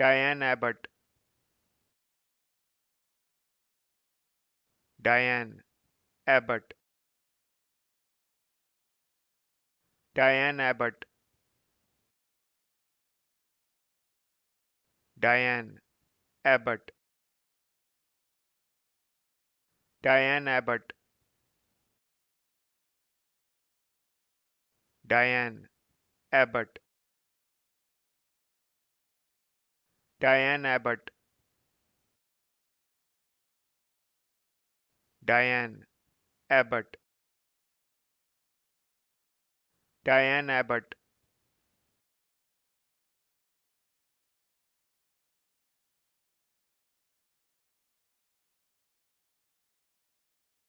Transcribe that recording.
Diane Abbott Diane Abbott Diane Abbott Diane Abbott Diane Abbott Diane Abbott Diane Abbott Diane Abbott Diane Abbott